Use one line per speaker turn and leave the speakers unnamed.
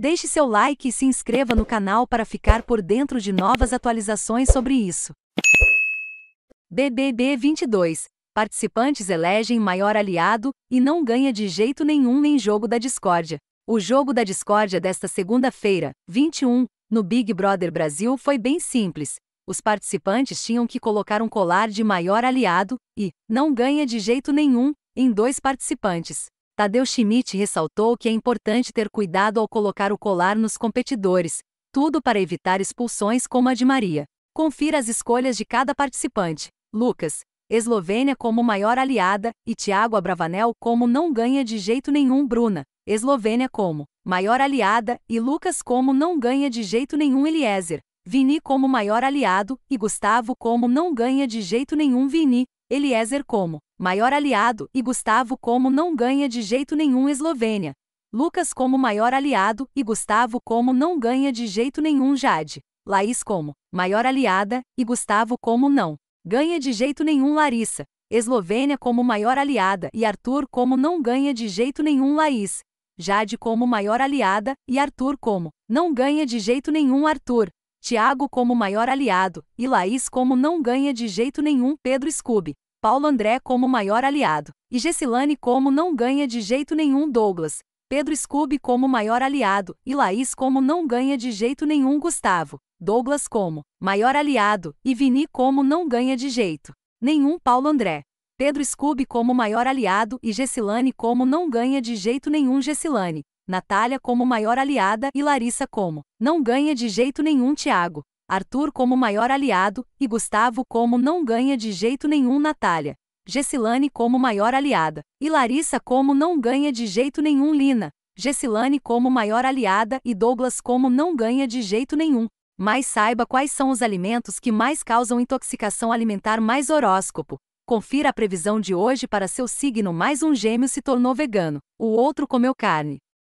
Deixe seu like e se inscreva no canal para ficar por dentro de novas atualizações sobre isso. BBB 22. Participantes elegem maior aliado e não ganha de jeito nenhum nem jogo da discórdia. O jogo da discórdia desta segunda-feira, 21, no Big Brother Brasil foi bem simples. Os participantes tinham que colocar um colar de maior aliado e não ganha de jeito nenhum em dois participantes. Tadeu Schmidt ressaltou que é importante ter cuidado ao colocar o colar nos competidores, tudo para evitar expulsões como a de Maria. Confira as escolhas de cada participante. Lucas, Eslovênia como maior aliada, e Tiago Abravanel como não ganha de jeito nenhum Bruna, Eslovênia como maior aliada, e Lucas como não ganha de jeito nenhum Eliezer, Vini como maior aliado, e Gustavo como não ganha de jeito nenhum Vini, Eliezer como maior aliado e Gustavo como não ganha de jeito nenhum Eslovênia. Lucas como maior aliado e Gustavo como não ganha de jeito nenhum Jade. Laís como maior aliada e Gustavo como não ganha de jeito nenhum Larissa. Eslovênia como maior aliada e Arthur como não ganha de jeito nenhum Laís. Jade como maior aliada e Arthur como não ganha de jeito nenhum Arthur. Tiago como maior aliado, e Laís como não ganha de jeito nenhum Pedro Scooby, Paulo André como maior aliado, e Gessilane como não ganha de jeito nenhum Douglas, Pedro Scooby como maior aliado, e Laís como não ganha de jeito nenhum Gustavo, Douglas como maior aliado, e Vini como não ganha de jeito nenhum Paulo André. Pedro Scooby como maior aliado e Gessilane como não ganha de jeito nenhum Gessilane. Natália como maior aliada e Larissa como. Não ganha de jeito nenhum Tiago. Arthur como maior aliado e Gustavo como não ganha de jeito nenhum Natália. Gessilane como maior aliada e Larissa como não ganha de jeito nenhum Lina. Gessilane como maior aliada e Douglas como não ganha de jeito nenhum. Mas saiba quais são os alimentos que mais causam intoxicação alimentar mais horóscopo. Confira a previsão de hoje para seu signo mais um gêmeo se tornou vegano, o outro comeu carne.